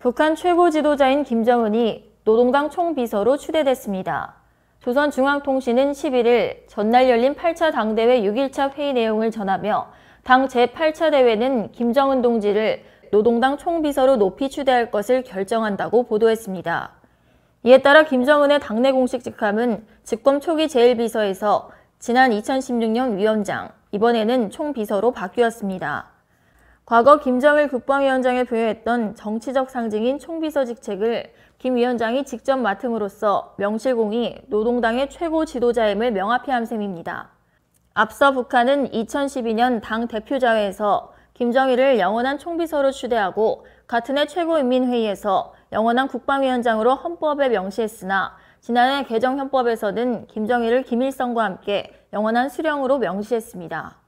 북한 최고 지도자인 김정은이 노동당 총비서로 추대됐습니다. 조선중앙통신은 11일 전날 열린 8차 당대회 6일차 회의 내용을 전하며 당 제8차 대회는 김정은 동지를 노동당 총비서로 높이 추대할 것을 결정한다고 보도했습니다. 이에 따라 김정은의 당내 공식 직함은 집권 초기 제1비서에서 지난 2016년 위원장, 이번에는 총비서로 바뀌었습니다. 과거 김정일 국방위원장에 부여했던 정치적 상징인 총비서 직책을 김 위원장이 직접 맡음으로써 명실공히 노동당의 최고 지도자임을 명확히 한 셈입니다. 앞서 북한은 2012년 당 대표자회에서 김정일을 영원한 총비서로 추대하고 같은 해 최고인민회의에서 영원한 국방위원장으로 헌법에 명시했으나 지난해 개정현법에서는 김정일을 김일성과 함께 영원한 수령으로 명시했습니다.